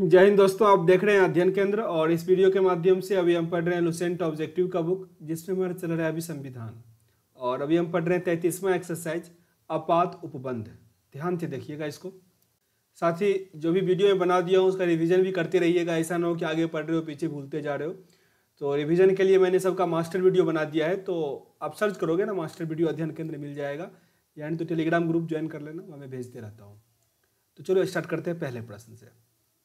जय हिंद दोस्तों आप देख रहे हैं अध्ययन केंद्र और इस वीडियो के माध्यम से अभी हम पढ़ रहे हैं लुसेंट ऑब्जेक्टिव का बुक जिसमें हमारा चल रहा है अभी संविधान और अभी हम पढ़ रहे हैं तैंतीसवां एक्सरसाइज आपात उपबंध ध्यान से देखिएगा इसको साथ ही जो भी वीडियो में बना दिया हूँ उसका रिविजन भी करते रहिएगा ऐसा ना हो कि आगे पढ़ रहे हो पीछे भूलते जा रहे हो तो रिविजन के लिए मैंने सबका मास्टर वीडियो बना दिया है तो आप सर्च करोगे ना मास्टर वीडियो अध्ययन केंद्र मिल जाएगा यानी तो टेलीग्राम ग्रुप ज्वाइन कर लेना वहाँ मैं भेजते रहता हूँ तो चलो स्टार्ट करते हैं पहले प्रश्न से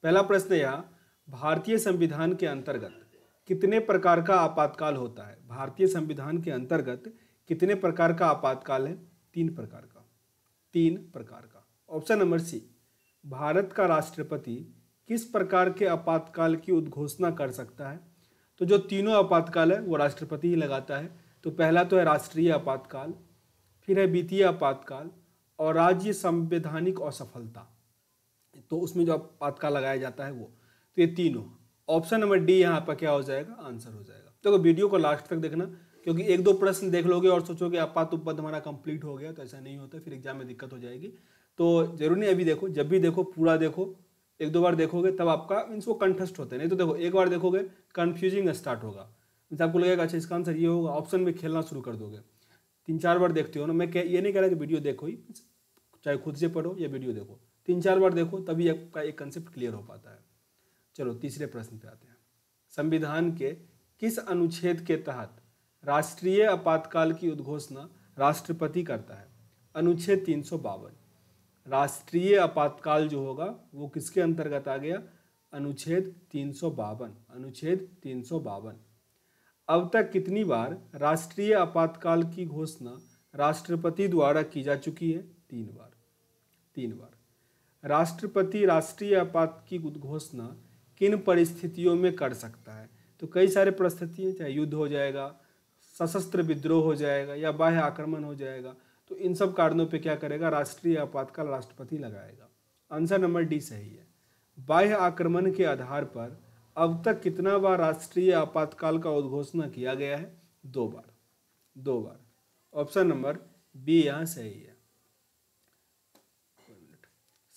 पहला प्रश्न यह भारतीय संविधान के अंतर्गत कितने प्रकार का आपातकाल होता है भारतीय संविधान के अंतर्गत कितने प्रकार का आपातकाल है तीन प्रकार का तीन प्रकार का ऑप्शन नंबर सी भारत का राष्ट्रपति किस प्रकार के आपातकाल की उद्घोषणा कर सकता है तो जो तीनों आपातकाल है वो राष्ट्रपति ही लगाता है तो पहला तो है राष्ट्रीय आपातकाल फिर है वित्तीय आपातकाल और राज्य संवैधानिक असफलता तो उसमें जो पातका लगाया जाता है वो तो ये तीनों ऑप्शन नंबर डी यहाँ पर क्या हो जाएगा आंसर हो जाएगा देखो तो वीडियो को लास्ट तक देखना क्योंकि एक दो प्रश्न देख लोगे और सोचोगे आपात उपपद हमारा कंप्लीट हो गया तो ऐसा नहीं होता फिर एग्जाम में दिक्कत हो जाएगी तो जरूर नहीं अभी देखो जब भी देखो पूरा देखो एक दो बार देखोगे तब आपका मीन्स वो कंठस्ट होते हैं नहीं तो देखो एक बार देखोगे कन्फ्यूजिंग स्टार्ट होगा मीन्स आपको लगेगा अच्छा इसका आंसर ये होगा ऑप्शन में खेलना शुरू कर दोगे तीन चार बार देखते हो ना मैं ये नहीं कह रहा कि वीडियो देखो ही चाहे खुद से पढ़ो या वीडियो देखो तीन चार बार देखो तभी आपका एक कंसेप्ट क्लियर हो पाता है चलो तीसरे प्रश्न पे आते हैं संविधान के किस अनुच्छेद के तहत राष्ट्रीय आपातकाल की उद्घोषणा राष्ट्रपति करता है अनुच्छेद तीन राष्ट्रीय आपातकाल जो होगा वो किसके अंतर्गत आ गया अनुच्छेद तीन अनुच्छेद तीन अब तक कितनी बार राष्ट्रीय आपातकाल की घोषणा राष्ट्रपति द्वारा की जा चुकी है तीन बार तीन बार राष्ट्रपति राष्ट्रीय आपात की उद्घोषणा किन परिस्थितियों में कर सकता है तो कई सारे परिस्थितियाँ चाहे युद्ध हो जाएगा सशस्त्र विद्रोह हो जाएगा या बाह्य आक्रमण हो जाएगा तो इन सब कारणों पे क्या करेगा राष्ट्रीय आपातकाल राष्ट्रपति लगाएगा आंसर नंबर डी सही है बाह्य आक्रमण के आधार पर अब तक कितना बार राष्ट्रीय आपातकाल का उद्घोषणा किया गया है दो बार दो बार ऑप्शन नंबर बी यहाँ सही है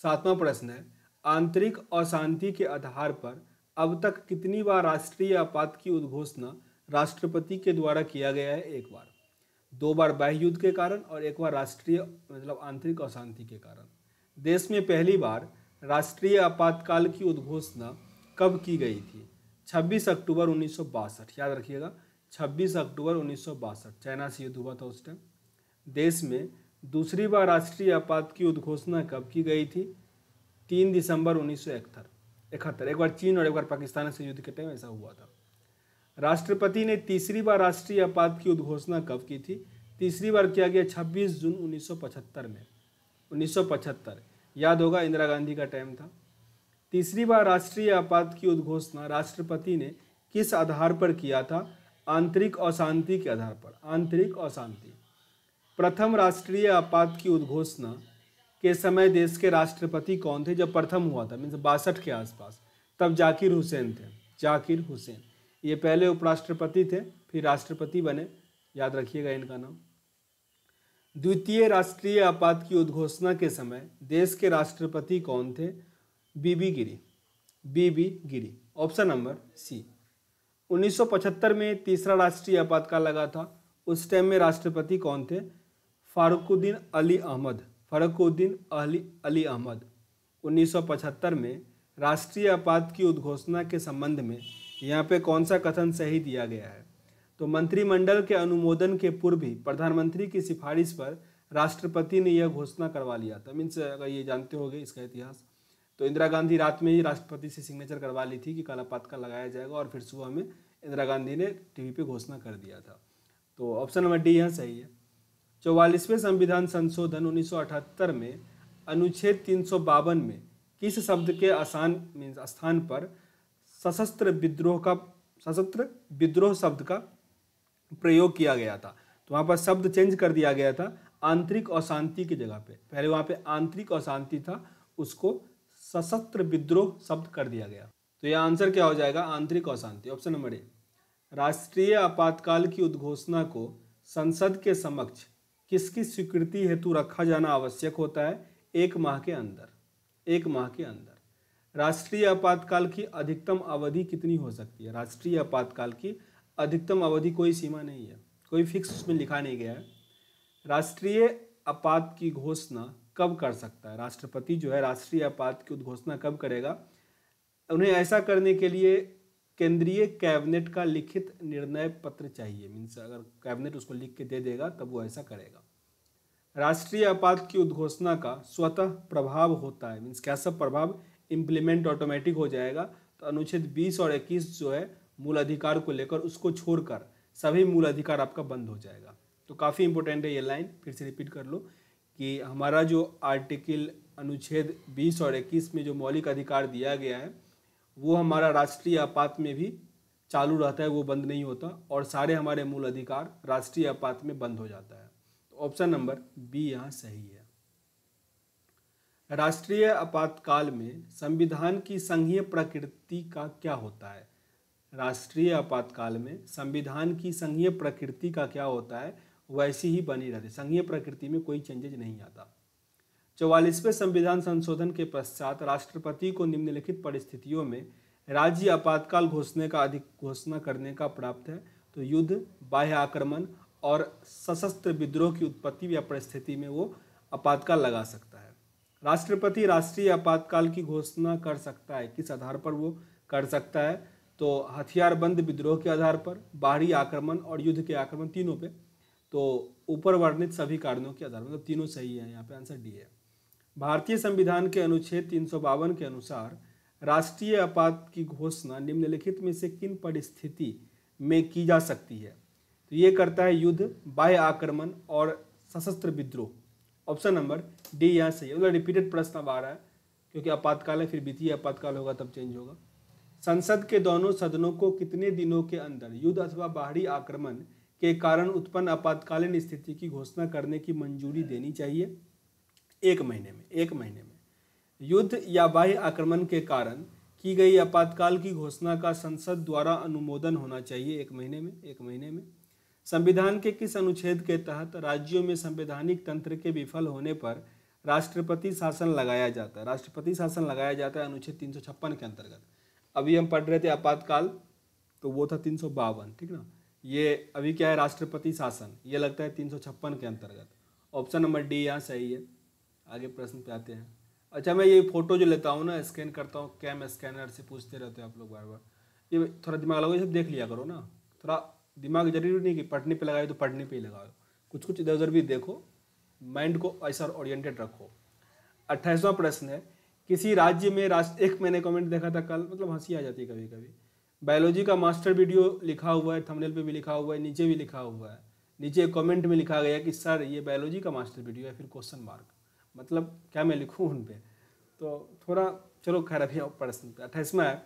सातवां प्रश्न है आंतरिक अशांति के आधार पर अब तक कितनी बार राष्ट्रीय आपात की उद्घोषणा राष्ट्रपति के द्वारा किया गया है एक बार दो बार बाह्य युद्ध के कारण और एक बार राष्ट्रीय मतलब आंतरिक अशांति के कारण देश में पहली बार राष्ट्रीय आपातकाल की उद्घोषणा कब की गई थी 26 अक्टूबर उन्नीस याद रखिएगा 26 अक्टूबर उन्नीस चाइना से युद्ध हुआ था उस टाइम देश में दूसरी बार राष्ट्रीय आपात की उद्घोषणा कब की गई थी तीन दिसंबर उन्नीस सौ इकहत्तर एक बार चीन और एक बार पाकिस्तान से युद्ध के टाइम ऐसा हुआ था राष्ट्रपति ने तीसरी बार राष्ट्रीय आपात की उद्घोषणा कब की थी तीसरी बार किया गया 26 जून 1975 में 1975 याद होगा इंदिरा गांधी का टाइम था तीसरी बार राष्ट्रीय आपात की उद्घोषणा राष्ट्रपति ने किस आधार पर किया था आंतरिक अशांति के आधार पर आंतरिक अशांति प्रथम राष्ट्रीय आपात की उद्घोषणा के समय देश के राष्ट्रपति कौन थे जब प्रथम हुआ था मीन्स बासठ के आसपास तब जाकिर हुसैन थे जाकिर हुसैन ये पहले उपराष्ट्रपति थे फिर राष्ट्रपति बने याद रखिएगा इनका नाम द्वितीय राष्ट्रीय आपात की उद्घोषणा के समय देश के राष्ट्रपति कौन थे बीबी गिरी बीबी गिरी ऑप्शन नंबर सी 1975 में तीसरा राष्ट्रीय आपातकाल लगा था उस टाइम में राष्ट्रपति कौन थे फारुकुद्दीन अली अहमद फरकुद्दीन अली अली अहमद 1975 में राष्ट्रीय आपात की उद्घोषणा के संबंध में यहाँ पे कौन सा कथन सही दिया गया है तो मंत्रिमंडल के अनुमोदन के पूर्व ही प्रधानमंत्री की सिफारिश पर राष्ट्रपति ने यह घोषणा करवा लिया था मीन्स अगर ये जानते होंगे इसका इतिहास तो इंदिरा गांधी रात में ही राष्ट्रपति से सिग्नेचर करवा ली थी कि काला पातका लगाया जाएगा और फिर सुबह में इंदिरा गांधी ने टीवी पे घोषणा कर दिया था तो ऑप्शन नंबर डी यहाँ सही है चौवालीसवें संविधान संशोधन 1978 में अनुच्छेद तीन में किस शब्द के आसान मीन स्थान पर सशस्त्र विद्रोह का सशस्त्र विद्रोह शब्द का प्रयोग किया गया था तो वहाँ पर शब्द चेंज कर दिया गया था आंतरिक अशांति की जगह पे पहले वहाँ पे आंतरिक अशांति था उसको सशस्त्र विद्रोह शब्द कर दिया गया तो यह आंसर क्या हो जाएगा आंतरिक अशांति ऑप्शन नंबर ए राष्ट्रीय आपातकाल की उद्घोषणा को संसद के समक्ष किसकी स्वीकृति हेतु रखा जाना आवश्यक होता है एक माह के अंदर एक माह के अंदर राष्ट्रीय आपातकाल की अधिकतम अवधि कितनी हो सकती है राष्ट्रीय आपातकाल की अधिकतम अवधि कोई सीमा नहीं है कोई फिक्स उसमें लिखा नहीं गया है राष्ट्रीय आपात की घोषणा कब कर सकता है राष्ट्रपति जो है राष्ट्रीय आपात की उद्घोषणा कब करेगा उन्हें ऐसा करने के लिए केंद्रीय कैबिनेट का लिखित निर्णय पत्र चाहिए मीन्स अगर कैबिनेट उसको लिख के दे देगा तब वो ऐसा करेगा राष्ट्रीय आपात की उद्घोषणा का स्वतः प्रभाव होता है मीन्स कैसा प्रभाव इम्प्लीमेंट ऑटोमेटिक हो जाएगा तो अनुच्छेद 20 और 21 जो है मूल अधिकार को लेकर उसको छोड़कर सभी मूल अधिकार आपका बंद हो जाएगा तो काफ़ी इंपॉर्टेंट है ये लाइन फिर से रिपीट कर लो कि हमारा जो आर्टिकल अनुच्छेद 20 और 21 में जो मौलिक अधिकार दिया गया है वो हमारा राष्ट्रीय आपात में भी चालू रहता है वो बंद नहीं होता और सारे हमारे मूल अधिकार राष्ट्रीय आपात में बंद हो जाता है तो ऑप्शन नंबर बी यहाँ सही है राष्ट्रीय आपातकाल में संविधान की संघीय प्रकृति का क्या होता है राष्ट्रीय आपातकाल में संविधान की संघीय प्रकृति का क्या होता है वैसी ही बनी रहती संघीय प्रकृति में कोई चेंजेज नहीं आता चौवालीसवें संविधान संशोधन के पश्चात राष्ट्रपति को निम्नलिखित परिस्थितियों में राज्य आपातकाल घोषणा का अधिक घोषणा करने का प्राप्त है तो युद्ध बाह्य आक्रमण और सशस्त्र विद्रोह की उत्पत्ति या परिस्थिति में वो आपातकाल लगा सकता है राष्ट्रपति राष्ट्रीय आपातकाल की घोषणा कर सकता है किस आधार पर वो कर सकता है तो हथियारबंद विद्रोह के आधार पर बाहरी आक्रमण और युद्ध के आक्रमण तीनों पे तो ऊपर वर्णित सभी कारणों के आधार मतलब तीनों सही है यहाँ पे आंसर डी है भारतीय संविधान के अनुच्छेद तीन के अनुसार राष्ट्रीय आपात की घोषणा निम्नलिखित में से किन परिस्थिति में की जा सकती है तो ये करता है युद्ध बाह्य आक्रमण और सशस्त्र विद्रोह ऑप्शन नंबर डी यहाँ सही है मतलब रिपीटेड प्रश्न अब आ रहा है क्योंकि आपातकाल है फिर वित्तीय आपातकाल होगा तब चेंज होगा संसद के दोनों सदनों को कितने दिनों के अंदर युद्ध अथवा बाहरी आक्रमण के कारण उत्पन्न आपातकालीन स्थिति की घोषणा करने की मंजूरी देनी चाहिए एक महीने में एक महीने में युद्ध या बाह्य आक्रमण के कारण की गई आपातकाल की घोषणा का संसद द्वारा अनुमोदन होना चाहिए एक महीने में एक महीने में संविधान के किस अनुच्छेद के तहत राज्यों में संवैधानिक तंत्र के विफल होने पर राष्ट्रपति शासन लगाया जाता है राष्ट्रपति शासन लगाया जाता है अनुच्छेद तीन के अंतर्गत अभी हम पढ़ रहे थे आपातकाल तो वो था तीन ठीक ना ये अभी क्या है राष्ट्रपति शासन ये लगता है तीन के अंतर्गत ऑप्शन नंबर डी यहाँ सही है आगे प्रश्न पे आते हैं अच्छा मैं ये फ़ोटो जो लेता हूँ ना स्कैन करता हूँ कैम स्कैनर से पूछते रहते हो आप लोग बार बार ये थोड़ा दिमाग लगाओ ये सब देख लिया करो ना थोड़ा दिमाग जरूरी नहीं कि पढ़ने पे लगाए तो पढ़ने पे ही लगाओ कुछ कुछ इधर उधर भी देखो माइंड को ऐसा ओरिएंटेड रखो अट्ठाईसवां प्रश्न है किसी राज्य में राष्ट्र एक मैंने कमेंट देखा था कल मतलब हंसी आ जाती है कभी कभी बायोलॉजी का मास्टर वीडियो लिखा हुआ है थंबनेल पे भी लिखा हुआ है नीचे भी लिखा हुआ है नीचे कमेंट में लिखा गया कि सर ये बायोलॉजी का मास्टर वीडियो है फिर क्वेश्चन मार्क मतलब क्या मैं लिखूँ उन पर तो थोड़ा चलो खैर अभी प्रश्न पे अट्ठाईसवा है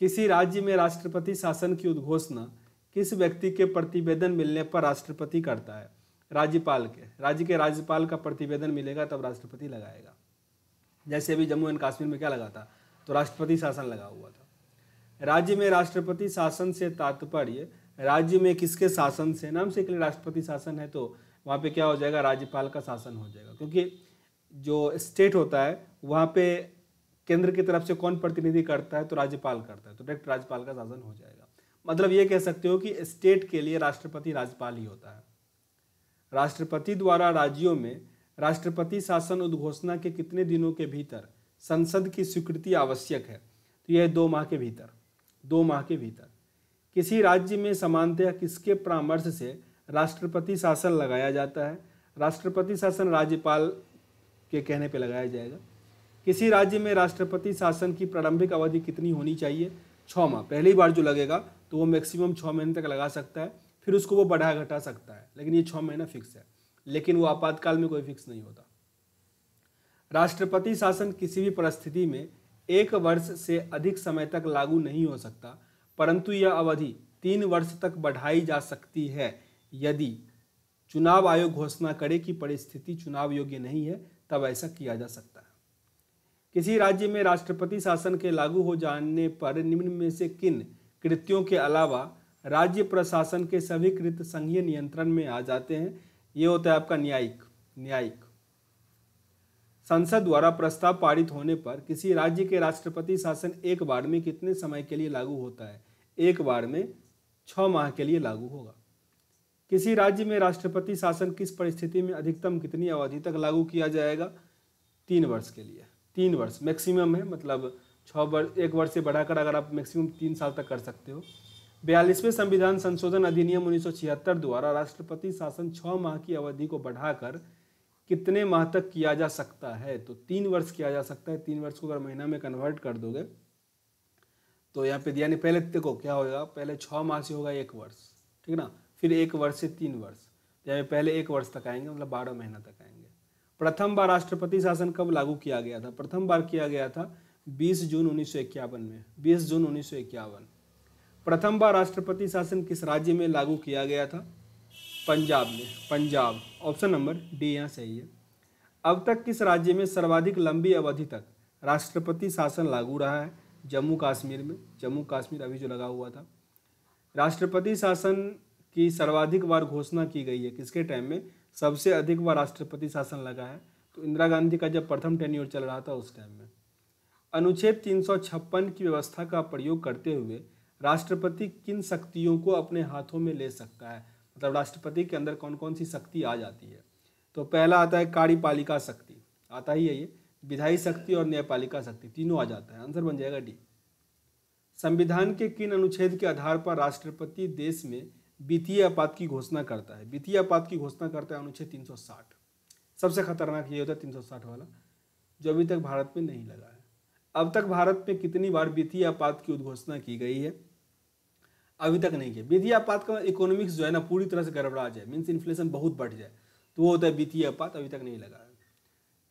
किसी राज्य में राष्ट्रपति शासन की उद्घोषणा किस व्यक्ति के प्रतिवेदन मिलने पर राष्ट्रपति करता है राज्यपाल के राज्य के राज्यपाल का प्रतिवेदन मिलेगा तब राष्ट्रपति लगाएगा जैसे अभी जम्मू एंड कश्मीर में क्या लगा था तो राष्ट्रपति शासन लगा हुआ था राज्य में राष्ट्रपति शासन से तात्पर्य राज्य में किसके शासन से नाम से के लिए राष्ट्रपति शासन है तो वहाँ पे क्या हो जाएगा राज्यपाल का शासन हो जाएगा क्योंकि जो स्टेट होता है वहाँ पे केंद्र की तरफ से कौन प्रतिनिधि करता है तो राज्यपाल करता है तो डायरेक्ट राज्यपाल का शासन हो जाएगा मतलब ये कह सकते हो कि स्टेट के लिए राष्ट्रपति राज्यपाल ही होता है राष्ट्रपति द्वारा राज्यों में राष्ट्रपति शासन उद्घोषणा के कितने दिनों के भीतर संसद की स्वीकृति आवश्यक है तो यह दो माह के भीतर दो माह के भीतर किसी राज्य में समानतया किसके परामर्श से राष्ट्रपति शासन लगाया जाता है राष्ट्रपति शासन राज्यपाल के कहने पर लगाया जाएगा किसी राज्य में राष्ट्रपति शासन की प्रारंभिक अवधि कितनी होनी चाहिए छः माह पहली बार जो लगेगा तो वो मैक्सिमम छः महीने तक लगा सकता है फिर उसको वो बढ़ा घटा सकता है लेकिन ये छः महीना फिक्स है लेकिन वो आपातकाल में कोई फिक्स नहीं होता राष्ट्रपति शासन किसी भी परिस्थिति में एक वर्ष से अधिक समय तक लागू नहीं हो सकता परंतु यह अवधि तीन वर्ष तक बढ़ाई जा सकती है यदि चुनाव आयोग घोषणा करे कि परिस्थिति चुनाव योग्य नहीं है तब ऐसा किया जा सकता है किसी राज्य में राष्ट्रपति शासन के लागू हो जाने पर निम्न में से किन कृत्यों के अलावा राज्य प्रशासन के सभी कृत संघीय नियंत्रण में आ जाते हैं ये होता है आपका न्यायिक न्यायिक संसद द्वारा प्रस्ताव पारित होने पर किसी राज्य के राष्ट्रपति शासन एक बार में कितने समय के लिए लागू होता है एक बार में छ माह के लिए लागू होगा किसी राज्य में राष्ट्रपति शासन किस परिस्थिति में अधिकतम कितनी अवधि तक लागू किया जाएगा तीन वर्ष के लिए तीन वर्ष मैक्सिमम है मतलब छः वर्ष एक वर्ष से बढ़ाकर अगर आप मैक्सिमम तीन साल तक कर सकते हो बयालीसवें संविधान संशोधन अधिनियम उन्नीस द्वारा राष्ट्रपति शासन छः माह की अवधि को बढ़ाकर कितने माह तक किया जा सकता है तो तीन वर्ष किया जा सकता है तीन वर्ष को अगर महीना में कन्वर्ट कर दोगे तो यहाँ पे यानी पहले देखो क्या होगा पहले छः माह से होगा एक वर्ष ठीक ना फिर एक वर्ष से तीन वर्ष यानी पहले एक वर्ष तक आएंगे मतलब बारह महीना तक आएंगे प्रथम बार राष्ट्रपति शासन कब लागू किया गया था प्रथम बार किया गया था 20 जून उन्नीस में 20 जून उन्नीस प्रथम बार राष्ट्रपति शासन किस राज्य में लागू किया गया था पंजाब में पंजाब ऑप्शन नंबर डी यहाँ सही है अब तक किस राज्य में सर्वाधिक लंबी अवधि तक राष्ट्रपति शासन लागू रहा है जम्मू कश्मीर में जम्मू कश्मीर अभी जो लगा हुआ था राष्ट्रपति शासन की सर्वाधिक बार घोषणा की गई है किसके टाइम में सबसे अधिक बार राष्ट्रपति शासन लगा है तो इंदिरा गांधी का जब प्रथम टेन्योर चल रहा था उस टाइम में अनुच्छेद तीन की व्यवस्था का प्रयोग करते हुए राष्ट्रपति किन शक्तियों को अपने हाथों में ले सकता है मतलब राष्ट्रपति के अंदर कौन कौन सी शक्ति आ जाती है तो पहला आता है कार्यपालिका शक्ति आता ही है ये विधायी शक्ति और न्यायपालिका शक्ति तीनों आ जाता है आंसर बन जाएगा डी संविधान के किन अनुच्छेद के आधार पर राष्ट्रपति देश में वित्तीय आपात की घोषणा करता है वित्तीय आपात की घोषणा करता है अनुच्छेद 360 सबसे खतरनाक ये होता है 360 वाला जो अभी तक भारत में नहीं लगा है अब तक भारत में कितनी बार वित्तीय आपात की उद्घोषणा की गई है अभी तक नहीं किया वित्तीय आपात का इकोनॉमिक्स जो है ना पूरी तरह से गड़बड़ा जाए मीन्स इन्फ्लेशन बहुत बढ़ जाए तो वो होता है वित्तीय आपात अभी तक नहीं लगा है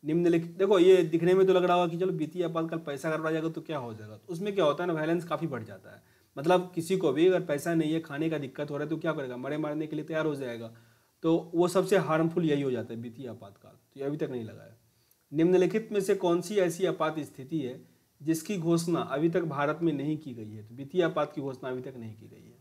निम्नलिखित देखो ये दिखने में तो लग रहा होगा कि चलो वित्तीय आपातकाल पैसा गड़बड़ा जाएगा तो क्या हो जाएगा तो उसमें क्या होता है ना बैलेंस काफ़ी बढ़ जाता है मतलब किसी को भी अगर पैसा नहीं है खाने का दिक्कत हो रहा है तो क्या करेगा मरे मारने के लिए तैयार हो जाएगा तो वो सबसे हार्मफुल यही हो जाता है वित्तीय आपातकाल तो ये अभी तक नहीं लगाया निम्नलिखित में से कौन सी ऐसी आपात स्थिति है जिसकी घोषणा अभी तक भारत में नहीं की गई है तो वित्तीय आपात की घोषणा अभी तक नहीं की गई है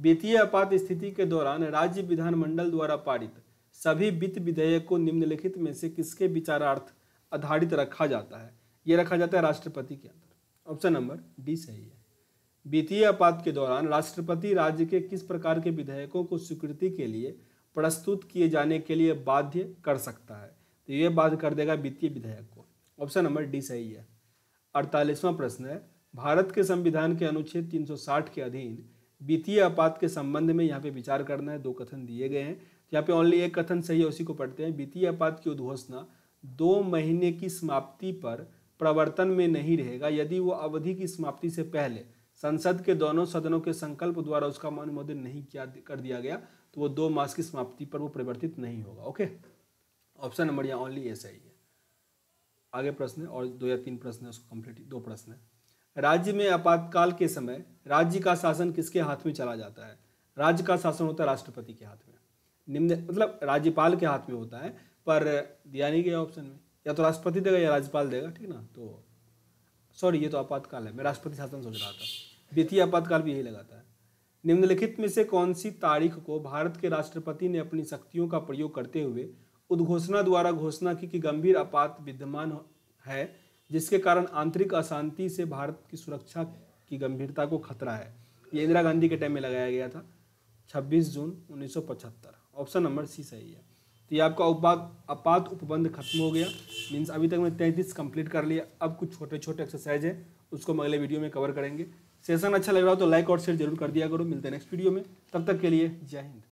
वित्तीय आपात स्थिति के दौरान राज्य विधानमंडल द्वारा पारित सभी वित्त विधेयक को निम्नलिखित में से किसके विचारार्थ आधारित रखा जाता है ये रखा जाता है राष्ट्रपति के अंदर ऑप्शन नंबर डी सही है वित्तीय आपात के दौरान राष्ट्रपति राज्य के किस प्रकार के विधेयकों को स्वीकृति के लिए प्रस्तुत किए जाने के लिए बाध्य कर सकता है तो ये बाध्य कर देगा वित्तीय विधेयक को ऑप्शन नंबर डी सही है अड़तालीसवां प्रश्न है भारत के संविधान के अनुच्छेद 360 के अधीन वित्तीय आपात के संबंध में यहाँ पे विचार करना है दो कथन दिए गए हैं यहाँ पे ओनली एक कथन सही है उसी को पढ़ते हैं वित्तीय आपात की उद्घोषणा दो महीने की समाप्ति पर प्रवर्तन में नहीं रहेगा यदि वो अवधि की समाप्ति से पहले संसद के दोनों सदनों के संकल्प द्वारा उसका अनुमोदन नहीं किया कर दिया गया तो वो दो मास की समाप्ति पर वो परिवर्तित नहीं होगा ओके ऑप्शन नंबर यहाँ ओनली ऐसा ही है आगे प्रश्न है और दो या तीन प्रश्न है उसको कम्प्लीट दो प्रश्न है राज्य में आपातकाल के समय राज्य का शासन किसके हाथ में चला जाता है राज्य का शासन होता है राष्ट्रपति के हाथ में निम्न मतलब राज्यपाल के हाथ में होता है पर दिया नहीं गया ऑप्शन में या तो राष्ट्रपति देगा या राज्यपाल देगा ठीक ना तो सॉरी ये तो आपातकाल है मैं राष्ट्रपति शासन सोच रहा था वित्तीय आपातकाल भी यही लगाता है निम्नलिखित में से कौन सी तारीख को भारत के राष्ट्रपति ने अपनी शक्तियों का प्रयोग करते हुए उद्घोषणा द्वारा घोषणा की कि गंभीर आपात विद्यमान है जिसके कारण आंतरिक अशांति से भारत की सुरक्षा की गंभीरता को खतरा है ये इंदिरा गांधी के टाइम में लगाया गया था 26 जून 1975 ऑप्शन नंबर सी सही है तो ये आपका उपात आपात उपबंध खत्म हो गया मीन्स अभी तक मैंने तैंतीस कंप्लीट कर लिया अब कुछ छोटे छोटे एक्सरसाइज है उसको हम अगले वीडियो में कवर करेंगे सेशन अच्छा लग रहा हो तो लाइक और शेयर जरूर कर दिया करो मिलते हैं नेक्स्ट वीडियो में तब तक के लिए जय हिंद